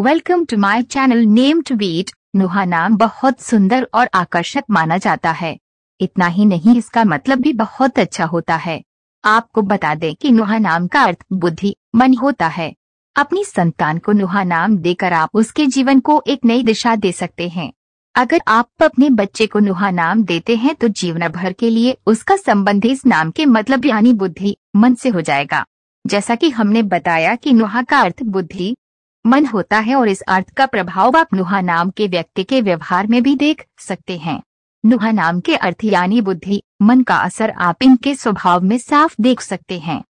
welcome to my channel name टू बीट नोहा नाम बहुत सुंदर और आकर्षक माना जाता है इतना ही नहीं इसका मतलब भी बहुत अच्छा होता है आपको बता दें कि नोहा नाम का अर्थ बुद्धि मन होता है अपनी संतान को नोहा नाम देकर आप उसके जीवन को एक नई दिशा दे सकते हैं अगर आप अपने बच्चे को नोहा नाम देते हैं तो जीवन भर के लिए उसका संबंध इस नाम के मतलब यानी बुद्धि मन से हो जाएगा जैसा कि हमने बताया कि नोहा का अर्थ बुद्धि मन होता है और इस अर्थ का प्रभाव आप नुहा नाम के व्यक्ति के व्यवहार में भी देख सकते हैं नुहा नाम के अर्थ यानी बुद्धि मन का असर आप इनके स्वभाव में साफ देख सकते हैं